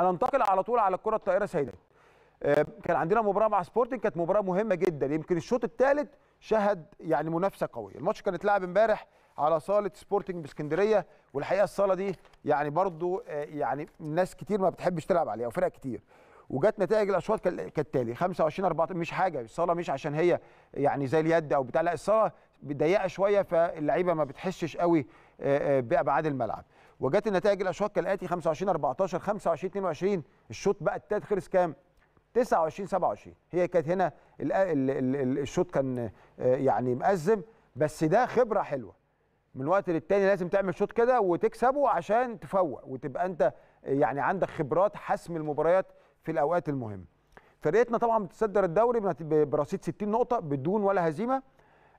هننتقل على طول على الكره الطائره سيدات آه، كان عندنا مباراه مع سبورتنج كانت مباراه مهمه جدا يمكن الشوط الثالث شهد يعني منافسه قويه الماتش كان اتلعب امبارح على صاله سبورتنج باسكندريه والحقيقه الصاله دي يعني برضو آه، يعني ناس كتير ما بتحبش تلعب عليها وفرق كتير وجت نتائج الاشواط كالتالي 25 14 مش حاجه الصاله مش عشان هي يعني زي اليد او بتاع لا الصاله ضيقه شويه فاللعيبه ما بتحسش قوي آه، بابعاد الملعب وجت النتائج الاشواط كالاتي 25 14 25 22 الشوط بقى الثالث خلص كام 29 27 هي كانت هنا الشوط كان آه، يعني مأزم بس ده خبره حلوه من وقت للتاني لازم تعمل شوط كده وتكسبه عشان تفوق وتبقى انت يعني عندك خبرات حسم المباريات في الاوقات المهمه فرقتنا طبعا بتصدر الدوري برصيد 60 نقطه بدون ولا هزيمه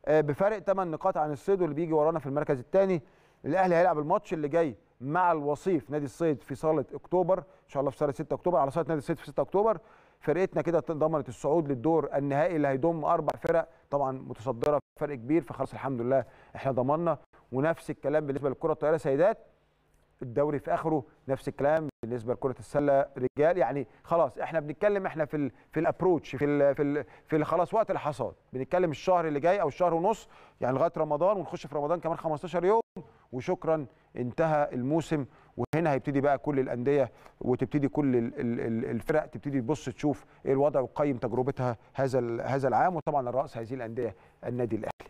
آه، بفارق 8 نقاط عن الصيد واللي بيجي ورانا في المركز الثاني الاهلي هيلعب الماتش اللي جاي مع الوصيف نادي الصيد في صاله اكتوبر ان شاء الله في صاله 6 اكتوبر على صاله نادي الصيد في 6 اكتوبر فرقتنا كده ضمنت الصعود للدور النهائي اللي هيضم اربع فرق طبعا متصدره فرق كبير فخلاص الحمد لله احنا ضمننا ونفس الكلام بالنسبه للكره الطايره سيدات الدوري في اخره نفس الكلام بالنسبه لكره السله رجال يعني خلاص احنا بنتكلم احنا في الـ في الابروتش في الـ في الـ في الـ خلاص وقت الحصاد بنتكلم الشهر اللي جاي او الشهر ونص يعني لغايه رمضان ونخش في رمضان كمان 15 يوم وشكرا انتهى الموسم وهنا هيبتدي بقى كل الانديه وتبتدي كل الفرق تبتدي تبص تشوف ايه الوضع وتقيم تجربتها هذا هذا العام وطبعا الراس هذه الانديه النادي الاهلي